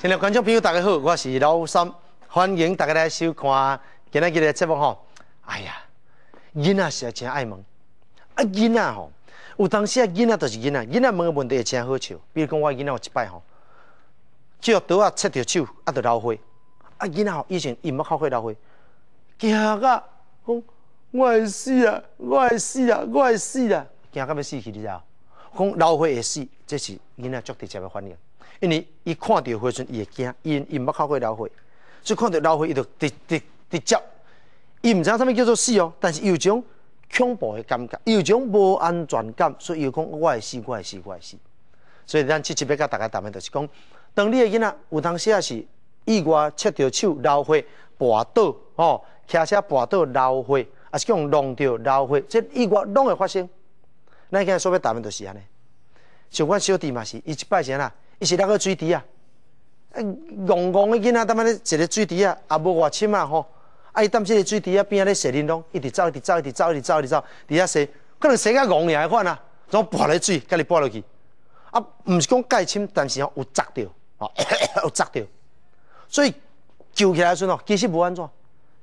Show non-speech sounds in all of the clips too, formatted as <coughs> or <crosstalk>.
现的观众朋友大家好，我是老三，欢迎大家来收看今天日的节目哈。哎呀，囡仔是真爱问，啊囡仔吼，有当时啊囡仔就是囡仔，囡仔问的问题也真好笑。比如讲我囡仔有一摆吼，叫刀啊切到手，啊着流血，啊囡仔吼以前伊毋捌哭血流血，惊啊，讲我会死啊，我会死啊，我会死啊，惊到要死去你知了，讲流血会死。这是囡仔足直接的反应，因为伊看到灰尘伊会惊，因因捌看过老灰，所以看到老灰伊就直直直接，伊毋知啥物叫做死哦，但是伊有种恐怖的感觉，伊有种无安全感，所以会讲我会死，我会死，我会死。所以咱七七八甲大家答案就是讲，当你的囡仔有当时也是意外切着手老灰，跋倒哦，车跋倒老灰，还是讲弄到老灰，这意外拢会发生，咱今在所要答案就是安尼。像阮小弟嘛是，伊一摆是安怎伊是那个水池啊，怣戆戆的囡仔，他妈咧一个水池啊，也无偌深嘛吼，伊踮即个水池啊边仔咧踅林拢一直走，一直走，一直走，一直走，一直走，伫遐踅，可能踅个戆样款啊，总跋咧水，家己跋落去，啊，毋是讲介深，但是吼有扎着，吼 <coughs> 有扎着，所以救起来时阵哦，其实无安怎，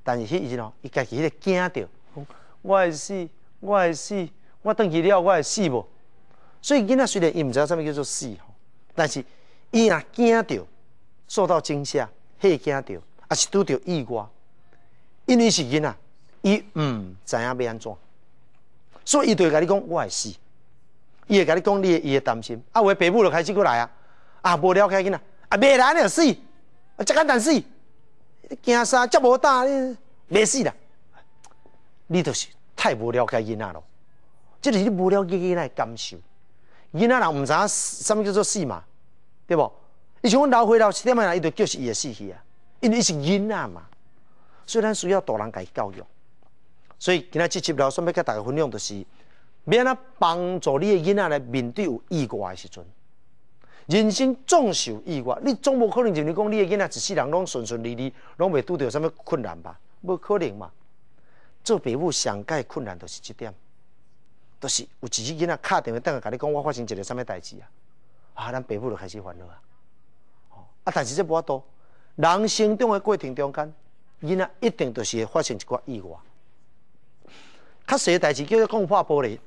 但是迄伊吼，伊家己迄个惊着，我会死，我会死，我登去了我会死无。所以囡仔虽然伊毋知影啥物叫做死吼，但是伊若惊着受到惊吓，吓惊着，啊是拄着意外，因为是囡仔，伊毋知影要安怎，所以伊会甲你讲我会死，伊会甲你讲，你会担心，啊诶爸母就开始过来啊，啊无了解囡仔，啊未来呢死，啊遮简单死，惊啥，只无你未死啦，你就是太无了解囡仔咯，即是你无了解囡仔感受。囡仔人知啥，什么叫做死嘛？对无？伊像阮老岁仔，七点半，伊就叫是伊诶死去啊，因为伊是囡仔嘛，所以咱需要大人给教育。所以今仔直集了，顺便甲大家分享，就是要安怎帮助你的囡仔来面对有意外的时阵。人生总是有意外，你总无可能就是讲你的囡仔一世人拢顺顺利利，拢未拄着什物困难吧？无可能嘛。做父母上解困难，就是这点。就是有一日囡仔敲电话等下甲你讲，我发生一个啥物代志啊？啊，咱爸母就开始烦恼啊。啊，但是这不阿多，人生中的过程中间，囡仔一定都是会发生一个意外。确实代志叫做讲破玻璃。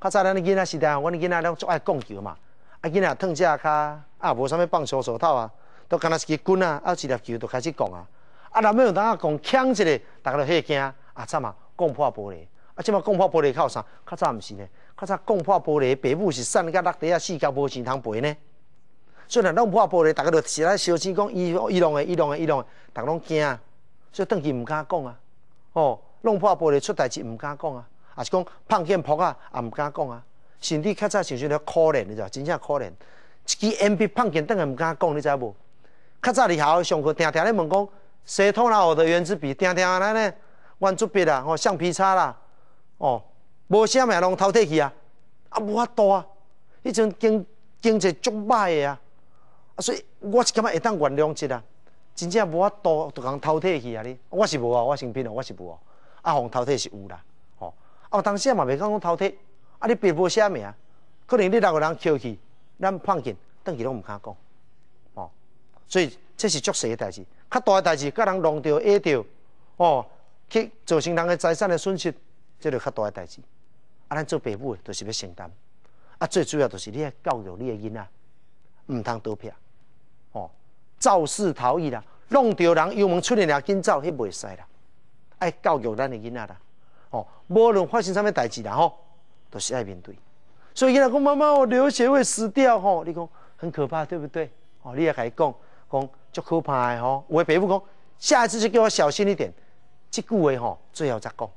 较早咱的囡仔时代，的囡仔拢足爱共球嘛，啊囡仔通只下啊，啊，无啥物放手手套啊，都敢若是棍啊，啊，一粒球就开始讲啊。啊，难免有当啊讲抢一个，大家都吓惊啊，惨啊，讲破玻璃。啊！即马共破玻璃靠啥？较早毋是呢？较早共破玻璃，爸母是瘦，甲落地啊，四脚无钱通赔呢。所以若弄破玻璃，逐个着是来小钱讲，伊伊弄个，伊弄个，伊弄个，逐个拢惊啊。所以登去毋敢讲啊。哦，弄破玻璃出代志毋敢讲啊。啊是讲碰见破啊，也毋敢讲啊。身体较早想想了可怜，你知？真正可怜。一支 MP 碰见，当然毋敢讲，你知无？较早伫校上课，听听咧问讲，谁偷了我的圆珠笔？听听安尼，咧圆珠笔啦，哦，橡皮擦啦。哦，无虾米拢偷摕去啊？啊，无法度啊！迄阵经经济足歹个啊，啊，所以我是感觉会当原谅一啦。真正无法度就共偷摕去啊哩，我是无啊，我身边哦，我是无啊。啊，人偷摕是有啦，吼。啊，当时也嘛未讲偷摕，啊，你别无虾米啊。可能你六个人拾去，咱判见，等其他毋敢讲，哦。所以这是足细个代志，较大个代志，甲人弄着挨着，哦，去造成人个财产个损失。这个较大诶代志，啊，咱做爸母诶，就是要承担。啊，最主要就是你要教育，你诶囡仔，毋通多骗，哦，肇事逃逸啦，弄到人油门出血，廿紧走，迄袂使啦。爱教育咱诶囡仔啦，哦，无论发生啥物代志，啦后，都是要面对。所以囡仔讲妈妈，我流血会死掉吼，你讲很可怕，对不对？哦，你也甲伊讲，讲足可怕嘅吼。诶爸母讲，下一次就叫我小心一点，即句话吼，最后再讲。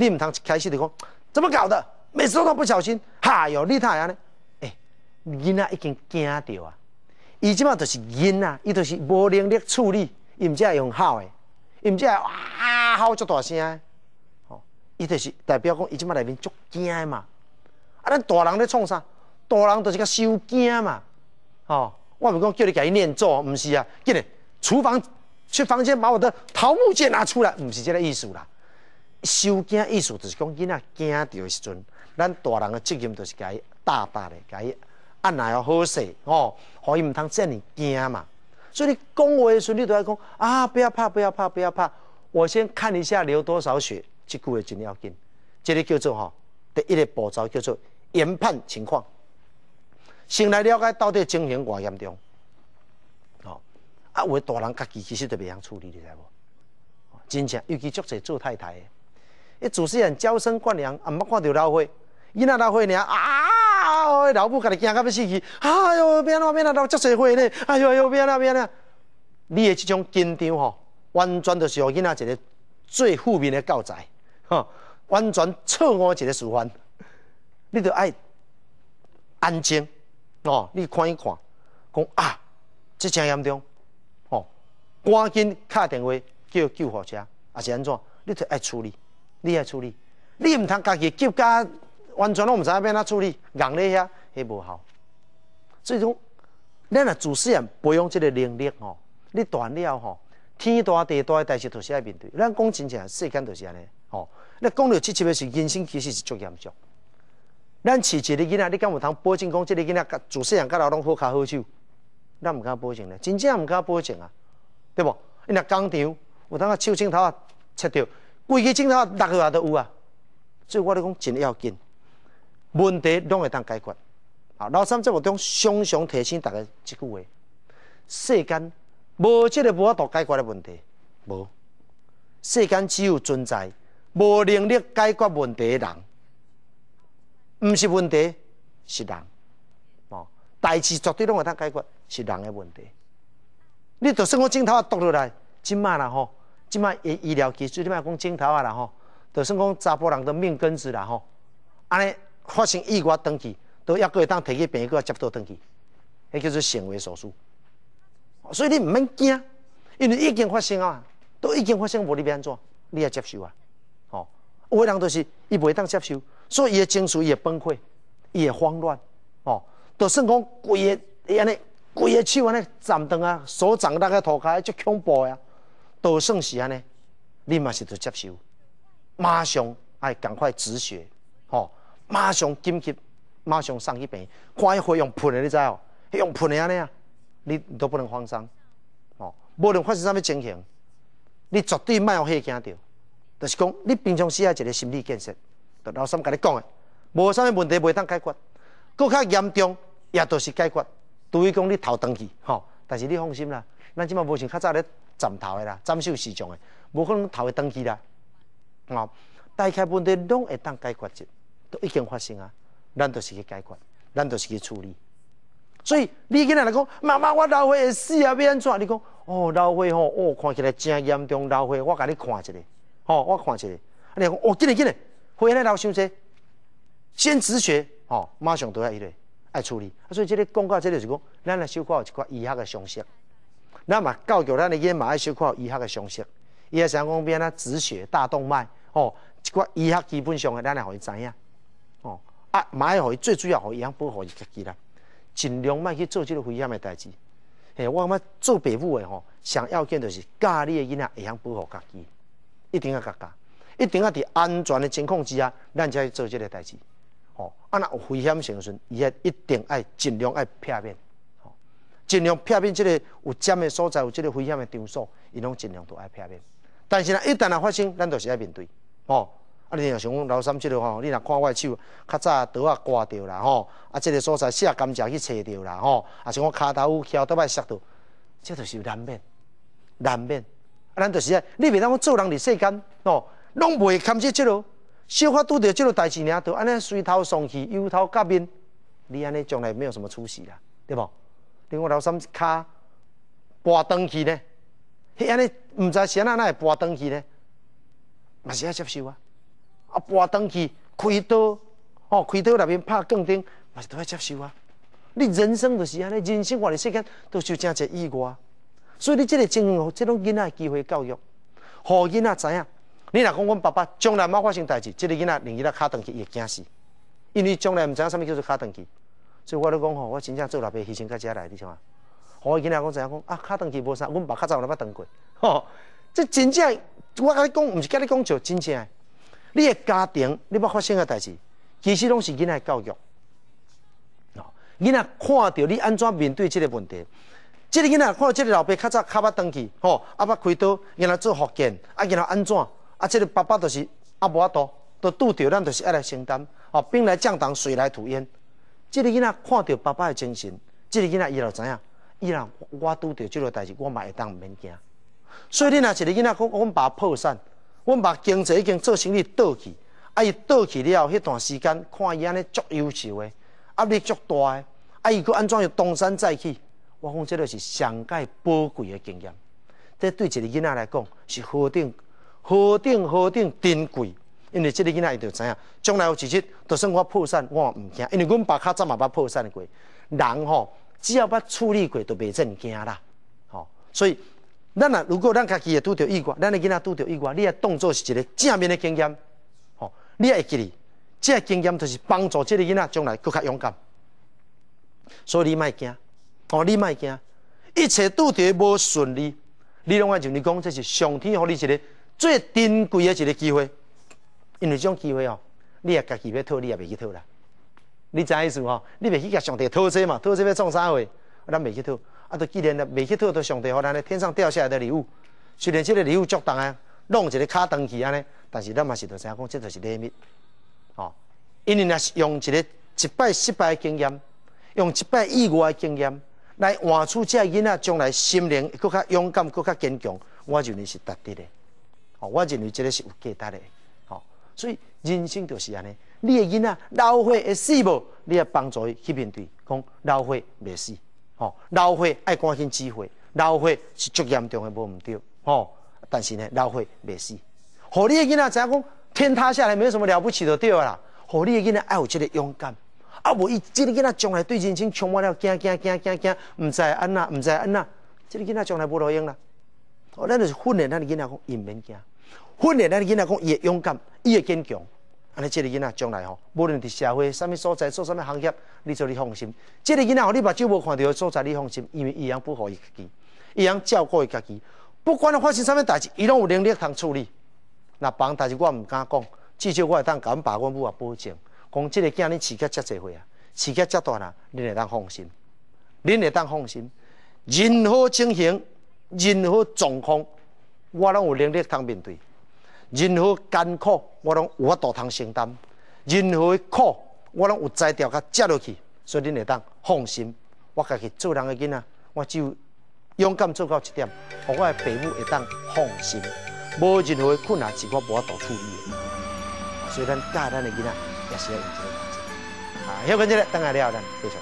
你唔通一开始就讲怎么搞的？每次都不小心，哈哟！你太阳呢？哎，囡仔已经惊到啊！伊即嘛就是囡仔，伊就是无能力处理，伊唔只会用吼诶，伊唔只会哇吼足大声。哦，伊就是代表讲伊即嘛内面足惊嘛。啊，咱大人咧创啥？大人都是个受惊嘛。哦，我唔讲叫你家己念咒，唔是啊？叫你厨房去房间把我的桃木剑拿出来，唔是即个意思啦。受惊意思就是讲，囡仔惊到时阵，咱大人的责任就是甲伊大大的，甲伊按要好势吼，互伊毋通遮尔惊嘛。所以你讲话的时你都爱讲啊，不要怕，不要怕，不要怕。我先看一下流多少血，即句话真要紧。这个叫做吼，第一个步骤叫做研判情况，先来了解到底情形偌严重。哦，啊，有大人家己其实都袂晓处理的，㖏，真正尤其足侪做太太。一主持人娇生惯养，也毋捌看到闹火。伊那闹火，尔啊！老母家己惊到要死去！哎呦，边啦边啦，老遮侪岁呢？哎呦呦，边那边那！你个即种紧张吼，完全就是伊仔一个最负面个教材，吼！完全错误一个示范。你得爱安静哦。你看一看，讲啊，即正严重哦，赶紧敲电话叫救护车，还是安怎？你得爱处理。你来处理，你毋通家己急甲完全拢毋知要安怎处理，硬咧遐迄无效。最终，咱若自持人培养即个能力吼，你大了吼，天大地大，代志都是爱面对。咱讲真正世间都是安尼吼，你讲到七节是人生，其实是足严重。咱饲一个囡仔，你敢有通保证讲即个囡仔甲自持人甲老拢好较好手？咱毋敢保证咧，真正毋敢保证啊，对无？你若工场有当啊手筋头啊，切掉。规个镜头啊，个家都有啊，所以我咧讲真要紧，问题拢会当解决。啊，老三即个中常常提醒大家一句话：世间无即个无法度解决的问题，无。世间只有存在无能力解决问题的人，毋是问题，是人。哦，代志绝对拢会当解决，是人的问题。你著算我镜头啊倒落来，即慢啦吼。即卖医医疗技术，你咪讲镜头啊啦吼，著算讲查甫人的命根子啦吼，安尼发生意外东西，都一会当摕去别个接倒到东迄叫做行为手术。所以你毋免惊，因为已经发生啊，都已经发生，无你要安怎，你也接受啊。吼、哦，诶人著是伊袂当接受，所以伊的绪伊会崩溃，伊会慌乱。哦，著算讲规个安尼，规个手安尼斩断啊，手掌落个涂骹，足恐怖呀。都算时啊尼，你嘛是得接受，马上爱赶快止血，吼马上紧急马上送去病，看迄费用喷的你知哦？用喷的安尼啊，你都不能放松，哦，无论发生啥物情形，你绝对莫用吓惊着。就是讲，你平常时啊，一个心理建设，老三甲你讲的，无啥物问题袂当解决，佫较严重也都是解决，除非讲你头疼去，吼。但是你放心啦，咱即嘛无像较早咧斩头的啦，斩手市场的，无可能头会断去啦。哦，大概问题拢会当解决，都已经发生啊，咱都是去解决，咱都是去处理。所以你今仔来讲，妈妈，我老岁会死啊，要安怎？你讲哦，老岁吼，哦，看起来真严重，老岁我甲你看一下哦，我看下嘞。你讲哦，紧来紧来，回来老先生，先止血，哦，马上都来一个，爱处理。所以这里讲告这里就讲，咱来收有一寡医学的常识。那么，教育咱的囡仔嘛，一小看医学的常识，伊也想讲变啦止血大动脉，哦，即寡医学基本上，咱也互伊知影，哦，啊，嘛爱互伊最主要，互伊会保护伊家己啦，尽量莫去做即个危险的代志。嘿，我感觉做爸母的吼，上要紧就是教你的囡仔会晓保护家己，一定要教教，一定要伫安全的情况之下，咱才去做即个代志。哦，啊若有危险性嘅时阵，伊也一定爱尽量爱避免。尽量避免即个有尖的所在，有即个危险的场所，伊拢尽量都爱避免。但是呢，一旦若发生，咱就是爱面对哦。啊，你若像讲老三即落吼，你若看我手较早刀啊刮掉啦吼，啊，即个所在血压甘蔗去切着啦吼，啊，像我骹头斧敲倒摆摔着，即就是难免难免。啊，咱就是讲，你袂当讲做人伫世间哦，拢袂堪即即落，少发拄着即落代志，尔就安尼随头送去，由头革命，你安尼将来没有什么出息啦，对无？另外，老三卡拨东西呢，迄安尼，毋知先那那会拨东西呢？嘛是要接受啊。啊，拨东西开刀，吼开刀内面拍钢钉，嘛是都要接受啊。你人生就是安尼，人生万里世间都是正一个意外。所以你即个进行即种囡仔机会教育，互囡仔知影，你若讲阮爸爸将来冇发生代志，这个囡仔另一个卡东西会惊死，因为将来毋知影虾米叫做卡东西。所以我咧讲吼，我真正做老爸牺牲到遮来，你想啊？吼，囡仔讲知影讲啊？脚断去无啥，阮爸较早有咧爸过，<laughs> 吼，这真正我甲你讲，毋是甲你讲就真正。你诶家庭你要发生个代志，其实拢是囡仔教育。吼。囡仔看到你安怎面对这个问题，这个囡仔看到这个老爸较早卡巴断去，吼，阿爸开刀，然后做复健，啊，然后安怎？啊，这个爸爸就是阿无阿多，都拄着咱就是爱来承担，哦，兵来将挡，水来土掩。即个囡仔看到爸爸的精神，即个囡仔伊就知影，伊若我拄到即个代志，我嘛会当毋免惊。所以你若一个囡仔讲，阮爸破产，阮爸经济已经做生意倒去，啊伊倒去了后，迄段时间看伊安尼足优秀诶，压力足大诶，啊伊佫安怎又东山再起？我讲即个是上界宝贵诶经验，这对一个囡仔来讲是何等何等何等珍贵。因为即个囡仔就知影，将来有一日，就算我破产，我毋惊。因为阮爸较早嘛把破产过，人吼只要把处理过，就袂真惊啦。吼。所以咱若如果咱家己也拄着意外，咱的囡仔拄着意外，你也动作是一个正面的经验，吼。你也记哩。个经验就是帮助即个囡仔将来更加勇敢，所以你卖惊，哦，你卖惊，一切拄着无顺利，你拢爱就你讲，这是上天给你一个最珍贵的一个机会。因为这种机会哦，你也自己要偷，你也未去偷啦。你知意思哦？你未去甲上帝偷些嘛？偷些要创啥去？咱未去偷。啊，到既然未去偷到上帝给咱的天上掉下来的礼物，虽然这个礼物足重啊，弄一个卡登去安尼，但是咱嘛是得听讲，这就是秘密哦。因为那是用一个一摆失败的经验，用一摆意外的经验来换出这个人啊，将来心灵更加勇敢、更加坚强。我认为是值得的哦，我认为这个是有价值的。所以人生就是安尼，你的囡仔老岁会死无，你要帮助伊去面对，讲老岁未死，吼老岁爱关心智慧，老岁是最严重诶无毋对，吼，但是呢老岁未死，何你囡仔知影讲天塌下来没有什么了不起都对啦，何你囡仔爱有这个勇敢，啊无伊这个囡仔将来对人生充满了惊惊惊惊惊，知在安那知在安那，这个囡仔将来无路用啦，哦，就是训练，咱里囡仔讲毋免惊。训练咱囡仔，讲伊会勇敢，伊会坚强。安尼，即个囡仔将来吼，无论伫社会啥物所在，做啥物行业，你做你放心。即个囡仔吼，你目睭无看到所在，你放心，因为伊伊保护伊家己，伊养照顾伊家己。不管发生啥物代志，伊拢有能力通处理。那帮代志我毋敢讲，至少我会当敢把阮母啊保证，讲即个囝你饲得遮济岁啊，饲得遮大啦，恁会当放心，恁会当放心。任何情形，任何状况。我拢有能力通面对任何艰苦，我拢有法度通承担；任何的苦，我拢有在调甲接落去，所以恁会当放心。我家己做人的囡仔，我只有勇敢做到一点，让我的父母会当放心。无任何困难是我无法度处理的，所以咱教咱的囡仔也是要用这个样子。啊，晓芬姐，等下聊，继续。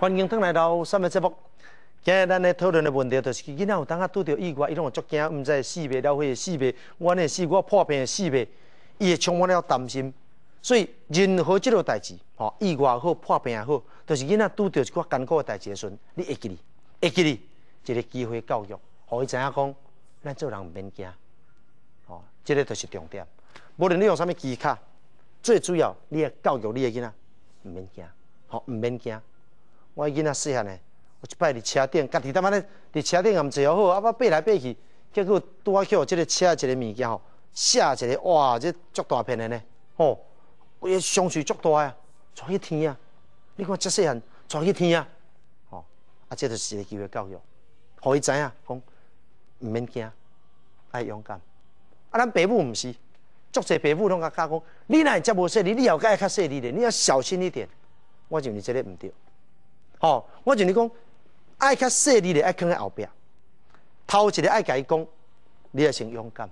环境登来到三月七号，今日咱咧讨论的问题，就是囡仔有当下拄着意外，伊拢有足惊，毋知死未了，血死未，我呢事我破病死未，伊会充满了担心。所以任何即个代志，吼意外好破病也好，都是囡仔拄着一寡艰苦个代志时阵，你会记你会记你，一个机会教育，互伊知影讲，咱做人毋免惊，吼，这个就是重点。无论你用啥物技巧，最主要你要教育你个囡仔毋免惊，吼唔免惊。我囡仔细汉呢，我一摆伫车顶，家己他妈咧伫车顶也毋坐也好，啊，我爬来爬去，结果拄啊起即个车，即个物件吼，下一个哇，这足大片的呢，吼，个伤势足大啊，跩去天啊，你看这细汉跩去天啊，吼，啊，这就是一个机会教育，互伊知影讲，毋免惊，爱勇敢，啊，咱爸母毋是，足侪爸母拢甲教讲，你会遮无势力，你后加爱较势力咧，你要小心一点，我就你即个毋对。吼，我就你讲，爱较细力的爱放在后壁，头一个爱甲伊讲，你也先勇敢。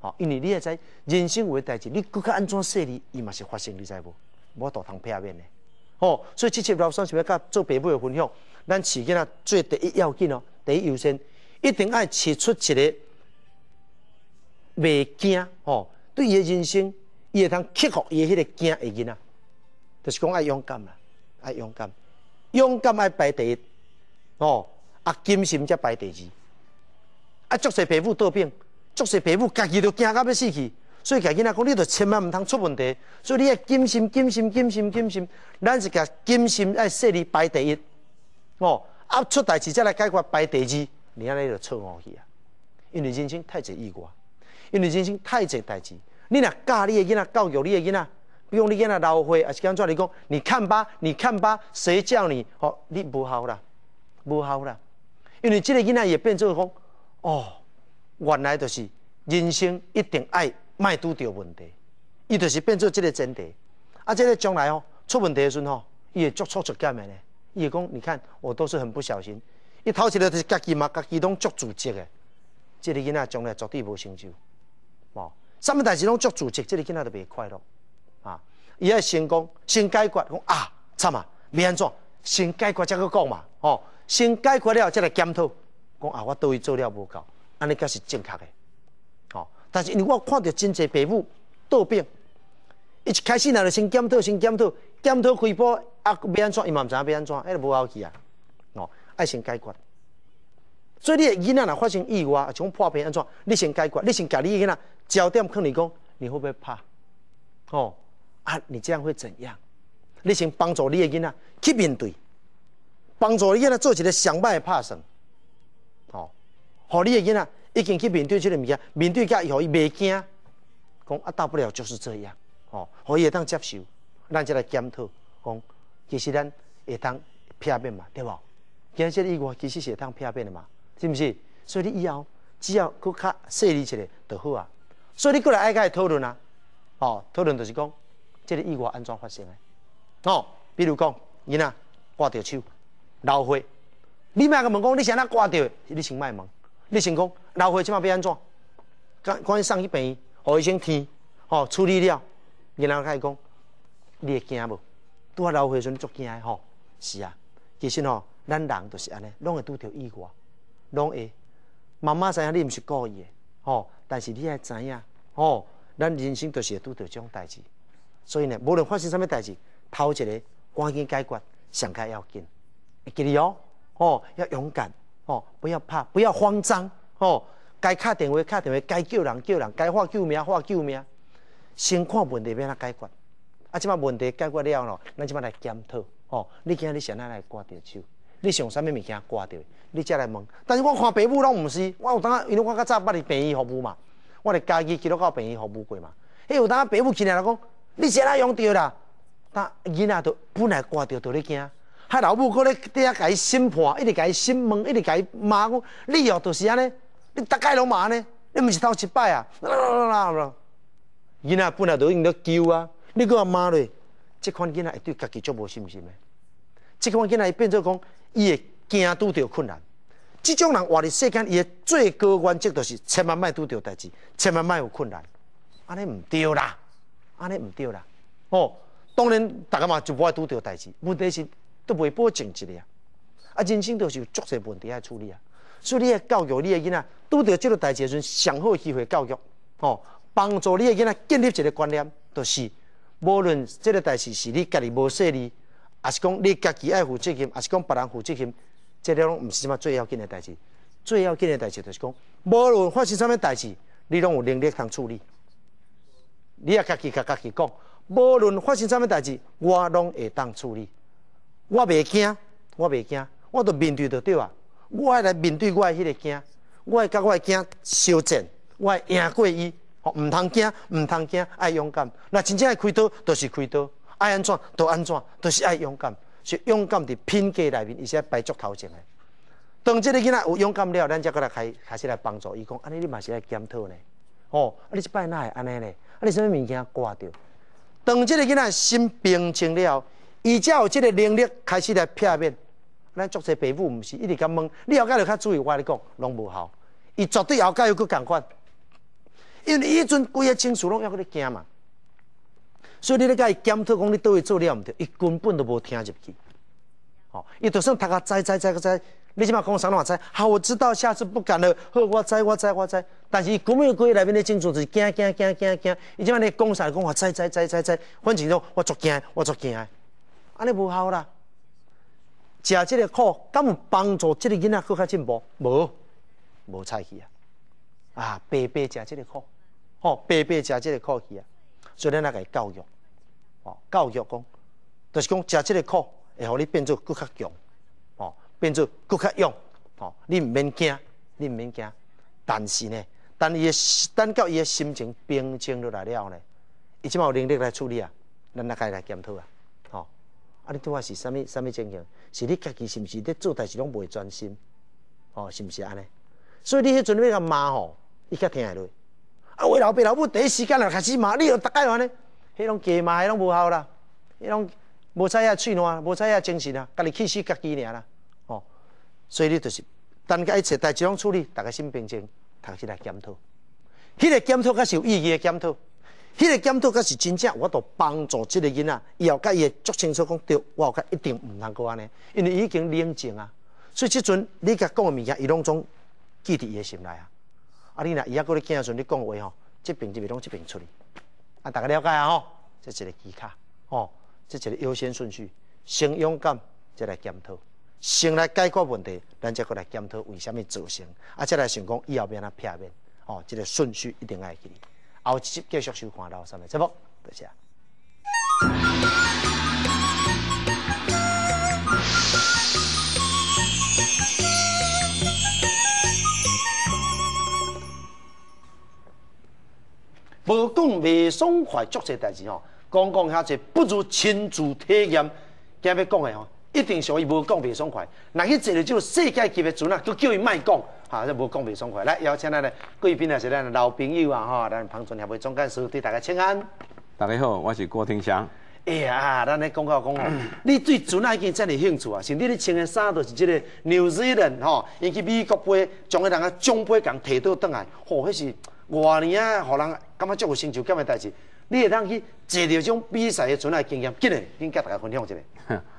吼，因为你也知人生有诶代志，你搁较安怎细力，伊嘛是发生你知无？无大堂旁边诶吼。所以七七老三是要甲做爸母诶分享。咱饲囝仔最第一要紧哦，第一优先，一定爱饲出一个未惊。吼，对伊诶人生，伊会通克服伊迄个惊，诶囡仔，就是讲爱勇敢啦，爱勇敢。勇敢爱排第一，哦，啊，金慎则排第二。啊，足些皮肤多病，足些皮肤家己都惊到要死去，所以家囡仔讲，你着千万毋通出问题。所以你爱金慎、金慎、金慎、金慎，咱是甲金慎爱设立排第一，哦，啊，出代志则来解决排第二，你安尼着错误去啊！因为人生太侪意外，因为人生太侪代志，你若教你的囡仔，教育你的囡仔。不用你跟他闹会，还是讲做你讲，你看吧，你看吧，谁叫你哦？你不好啦，不好啦，因为这个囡仔也变做讲哦，原来就是人生一定爱卖拄着问题，伊就是变做这个真谛。啊，这个将来哦，出问题的时阵吼，伊会做错做干嘛呢？伊讲你看，我都是很不小心，伊偷起来就是家己嘛，家己拢做组织的，这个囡仔将来绝对无成就，哦，什么代志拢做组织，这个囡仔就袂快乐。啊！伊爱先讲，先解决，讲啊，惨啊，要安怎？先解决再去讲嘛，哦，先解决了再来检讨，讲啊，我都会做了无够，安尼才是正确的。哦，但是为我看到真侪爸母多伊一开始那就先检讨，先检讨，检讨开波啊要安怎？伊嘛唔知影要安怎，迄哎，无好去啊，哦，爱先解决。所以你的囡仔若发生意外，啊，破病安怎？你先解决，你先教你囡仔，焦点跟你讲，你会不会怕？哦。啊！你这样会怎样？你先帮助你的囡仔去面对，帮助你囡仔做一个想歹的拍算，哦，好，你的囡仔已经去面对这个物件，面对甲以后伊袂惊，讲啊，大不了就是这样，哦，伊会当接受。咱再来检讨，讲其实咱会当改变嘛，对无？其实呢，外其实是会当改变的嘛，是不是？所以你以后只要搁较细腻一点就好啊。所以你过来爱甲伊讨论啊，哦，讨论就是讲。即个意外安怎发生个？哦，比如讲，囡仔挂着手，老花，你咪个问讲，你是安怎挂到？你先卖问，你先讲老花即码要安怎？赶关系上去病，何医生睇，吼处理了，囡仔开始讲，你惊无？拄仔老花阵足惊吼，是啊，其实吼咱人就是安尼，拢会拄着意外，拢会。妈妈影你毋是故意个，吼，但是你还知影？吼，咱人生就是会拄条种代志。所以呢，无论发生什么代志，头一个赶紧解决，上加要紧。记得哦，哦要勇敢，哦不要怕，不要慌张，哦该卡电话卡电话，该叫人叫人，该喊救命喊救命。先看问题要怎解决，啊，即嘛问题解决了咯，咱即嘛来检讨。哦，你今日是想哪来挂掉手？你想啥物物件挂掉？你再来问。但是我看爸母拢毋是，我有当因为我较早捌哩病院服务嘛，我著家己去录到病院服务过嘛。哎，有当爸母进来来讲。你是哪用着啦？呾囡仔都本来挂着都咧惊，他老母可能在遐甲伊审判，一直甲伊审问，一直甲伊骂讲，你哦，就是安尼，你大概拢骂呢？你毋是头一摆啊？囡仔本来都用咧救啊，你佫阿骂你，即款囡仔会对家己足无信心诶。即款囡仔会变作讲，伊会惊拄到困难。即种人活伫世间，伊诶最高原则就是：千万莫拄到代志，千万莫有困难。安尼毋对啦。安尼毋对啦，哦，当然大家嘛就无法拄着代志，问题是都未保证一个啊。啊，人生都是有足些问题爱处理啊。所以你教育你的囡仔，拄着即个代志时，阵，上好机会教育，哦，帮助你的囡仔建立一个观念，就是无论即个代志是你家己无说理，还是讲你家己爱负责任，还是讲别人负责任，即个拢毋是么最要紧的代志。最要紧的代志就是讲，无论发生什么代志，你拢有能力通处理。你也家己甲家己讲，无论发生什么代志，我拢会当处理。我袂惊，我袂惊，我都面对着对啊。我爱来面对我爱迄个惊，我爱甲我个惊修正，我爱赢过伊，吼，唔通惊，唔通惊，爱勇敢。那真正爱开刀，就是开刀；爱安怎，就安怎，就是爱勇敢。是勇敢伫品格内面是爱摆足头前诶。当即个囡仔有勇敢了，咱才过来开开始来帮助伊。讲安尼，你嘛是爱检讨呢？哦，你即摆会安尼呢？啊！你什么物件挂掉？当这个囡仔心平静了以后，伊才有这个能力开始来片面。咱做些爸母唔是一直咁问。你后盖著较注意，我咧讲拢无效。伊绝对后盖又去共款，因为伊阵规个亲属拢要佮咧惊嘛。所以你咧甲伊检讨，讲你倒去做了唔对，伊根本都无听入去。哦，伊就算读家知，知知，知。你即嘛讲上当话灾，好我知道，下次不敢了。我知，我知，我知。但是国民国内面的政府是惊惊惊惊惊。伊即嘛那讲啥讲话知知知知知，反正我足惊，我足惊，安尼无效啦。食这个苦，敢帮助这个囡仔更加进步？无无菜去啊！啊，白白食这个苦，哦，白白食这个苦去啊！所以咱甲个教育，哦，教育讲，就是讲食这个苦会互你变做更加强。变做骨较勇，吼！你毋免惊，你毋免惊。但是呢，等伊诶，等到伊诶心情平静落来了呢，伊即嘛有能力来处理啊，咱大家来检讨啊，吼！啊，你拄啊是啥物啥物情形？是你家己是毋是咧做代志拢未专心，吼？是毋是安尼？所以你迄阵要甲骂吼，伊较听会落。啊，为老爸老母第一时间来开始骂，你又大概安尼，迄种骂迄种无效啦，迄种无采下喙烂，无采下精神啊，家己气死家己尔啦。所以你就是，等甲一切代志拢处理，大家心平静，读起来检讨。迄个检讨较是有意义的检讨，迄个检讨才是真正我都帮助即个囡仔，以后甲伊会足清楚讲对，我有甲一定毋通个安尼，因为已经冷静啊。所以即阵你甲讲的物件，伊拢总记伫伊的心内啊。啊，你若以后过咧听候时你讲的话吼，即边即边拢即边处理，啊，大家了解啊吼。这一个技卡，吼，这一个优先顺序，先勇敢，再来检讨。先来解决问题，咱后过来检讨为什么造成，啊，且来想讲以后免他片面。哦，这个顺序一定爱记。后继续收看老三的节目，多谢。无讲未上海这些代志哦，讲讲遐侪不如亲自体验。今日讲的哦。一定想伊无讲袂爽快，那去坐了种世界级的船啊，都叫伊卖讲，哈，无讲袂爽快。来，邀请咱的贵宾啊，是咱的老朋友啊，哈，咱彭总协会总干事对大家请安。大家好，我是郭庭祥。哎呀，咱咧讲到讲哦，你对船啊一件真有兴趣啊，是你咧穿的衫都是这个 New Zealand 吼，因去美国买，从一个人啊中杯共提倒转来，吼，迄是外年啊，互人，感觉足有成就感的代志？你会当去积累种比赛的存在经验，今日应该大家分享一下。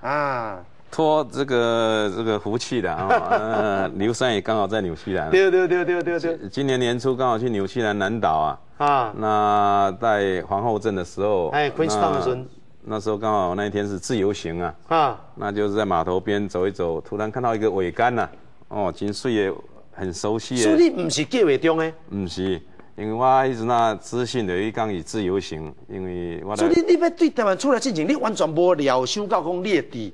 <laughs> 啊，托这个这个福气的啊，刘三也刚好在纽西兰。对对对对对对。今年年初刚好去纽西兰南岛啊。啊。那在皇后镇的时候，哎，Queenstown。那时候刚好那一天是自由行啊。啊。那就是在码头边走一走，突然看到一个桅杆呐。哦，金穗也很熟悉。树你不是计划中诶。不是。因为我一直那自信的，一讲以自由行，因为所以你要对台湾出来进行，你完全无料，修讲你会伫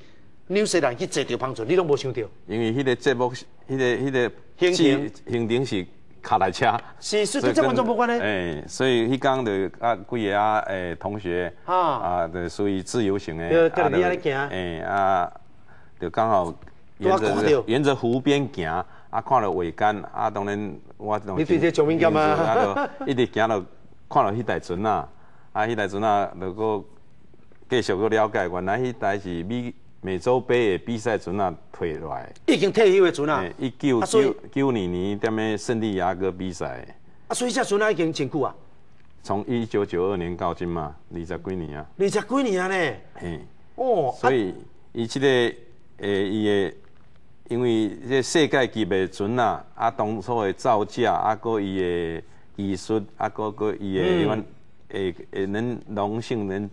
纽西兰去坐着帮船，你都无想到。因为迄个节目，迄个迄个行程行程是卡大车，是是跟咱观众无关的。哎，所以迄讲的啊，个啊，哎，同学啊，啊，属于自由行的，哎，啊，就刚好。沿着沿着湖边行，啊，看了桅杆，啊，当然我这种，啊，一直行到看了那台船啊，啊，那台船啊，如果继续去了解，原来那台是美美洲杯的比赛船啊，退来。已经退休的船啊，一九九九年年在美圣地亚哥比赛。啊，所以这船已经真久啊。从一九九二年到今嘛，二十几年啊。二十几年啊呢，哎，哦。所以以前个，诶，伊个。因为这世界级的船啊，啊，当初的造价啊，个伊的技术啊，个个伊的迄款，诶诶，能荣幸能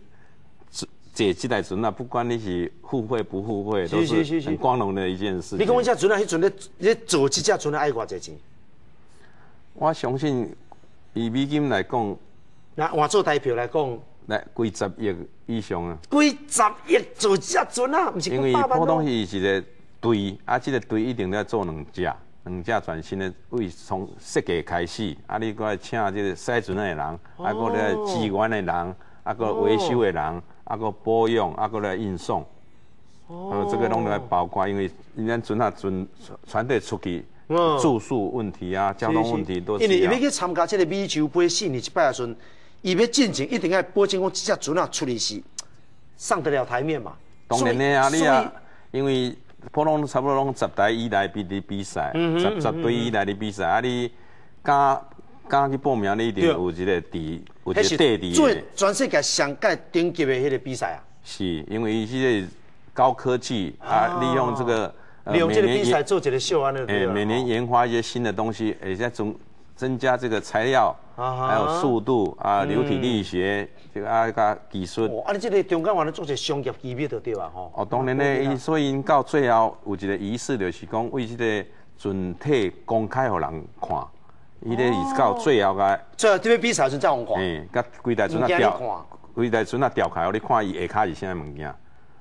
坐解台船啊，不管你是互惠不互惠，都是很光荣的一件事。你讲一下船啊，迄船咧，咧坐这只船要爱偌侪钱？我相信以美金来讲，那换做代表来讲，来几十亿以上啊。几十亿坐一船啊，不是因为普通是一个。对，啊，即个队一定要做两只，两只全新的，为从设计开始。啊，你过来请这个赛船的人，啊，过来支援的人，啊，搁维修的人，啊，搁保养，啊，过来运送。哦，这个拢来包括，因为人家船啊船，船队出去住宿问题啊，交通问题都是。因为你为去参加这个米酒杯四年一百船，伊要进前一定要保证讲这只船样处理是上得了台面嘛。当然的啊，你啊，因为。普通差不多拢十台以内比的比赛，十十对以内的比赛，啊，你敢敢去报名你一定有一个底，有一个底底。最全世界上界顶级的迄个比赛啊！是，因为这个高科技啊，利用这个利用这个比赛做这个秀啊，诶，每年研发一些新的东西，而且总。增加这个材料，还有速度啊，流体力学，这个啊，加技术。啊，你这个中间话咧做些商业机密对对吧？吼。哦，当然咧，所以到最后有一个仪式，就是讲为这个准体公开予人看。伊咧到最后个，后这边比赛是怎样看？嗯，甲规台船啊调，规台船啊调开，我咧看伊下骹是啥物件。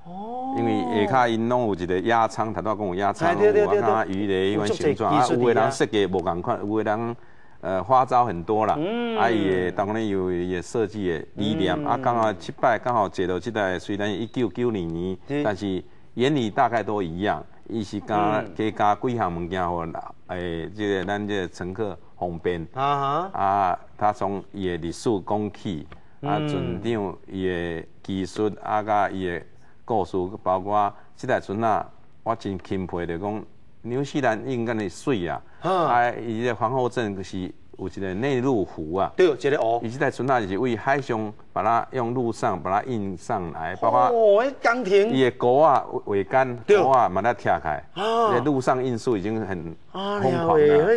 哦。因为下骹因拢有一个压舱，头都要跟我压舱，我看鱼雷伊款形状，啊，有个人设计无敢看，有个人。呃，花招很多嗯，啊也当然有也设计的理念，啊刚好七百刚好接到这代，虽然一九九零年，但是原理大概都一样，伊是加加几项物件或诶，即个咱这乘客方便啊哈，啊他从嘢历史讲起，啊船长的技术啊加的故事，包括这代船啊，我真钦佩的讲。纽西兰印该的水啊，啊，伊及皇后镇是有一个内陆湖啊，对，一个湖，伊即在村大就是为海上把它用陆上把它印上来，包括哦，一钢亭，伊的狗啊桅杆，对，啊把它拆开，啊，陆上运输已经很疯狂了，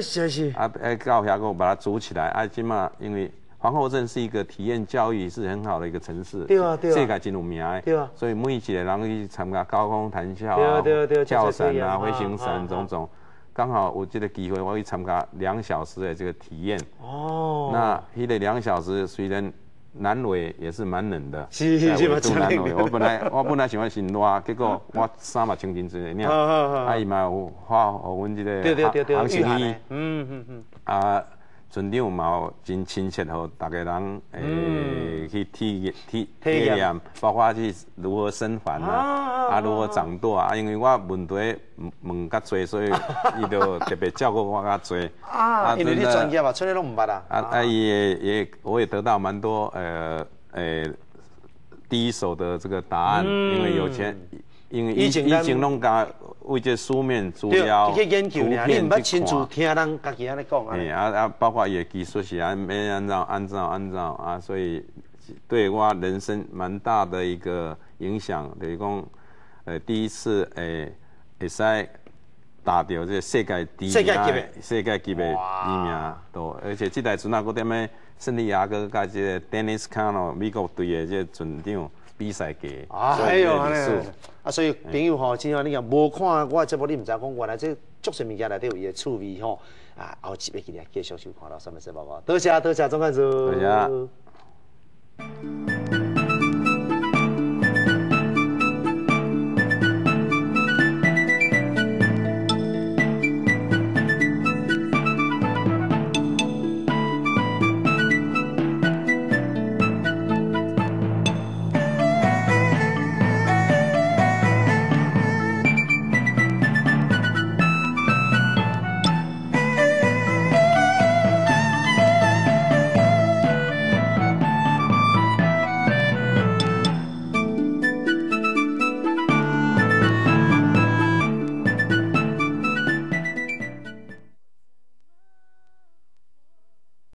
啊，哎，搞下个把它组起来，啊，即嘛因为。皇后镇是一个体验教育是很好的一个城市，对啊对啊，这个真有名，对啊，所以每一姐人后去参加高空弹跳啊，对啊对啊对啊，跳伞啊，飞行伞种种，刚好我这个机会我去参加两小时的这个体验，哦，那迄个两小时虽然南纬也是蛮冷的，是是是蛮冷的，我本来我本来喜欢穿热，<laughs> 结果我三码穿裙子，你看，阿姨嘛有花我们这个航行衣，嗯嗯嗯啊。村长嘛真亲切，和大家人诶去体验体验，包括去如何生还啊，啊如何长大啊。因为我问题问较侪，所以 <laughs> 伊就特别照顾我较侪啊。因为你专家嘛，出来拢毋捌啦。啊啊，也也，我也得到蛮多诶诶，第一手的这个答案，因为有钱，因为疫情弄甲。为这书面资料，你听人家己这块，讲啊啊，包括也技术安咩按照按照按照啊，所以对我人生蛮大的一个影响。等于讲，呃，第一次诶，会使打掉这世界第一，世界级别哇！而且这台从啊，个点咩，森利亚哥加这丹尼斯看了美国队的这准长比赛给，哎呦，哈！啊，所以朋友吼，像你讲，无看我节目，你唔知讲，原来这足些物件内底有伊嘅趣味吼，啊，后几日佢哋继续收看到什么什么报告，多谢多谢钟教授，多谢。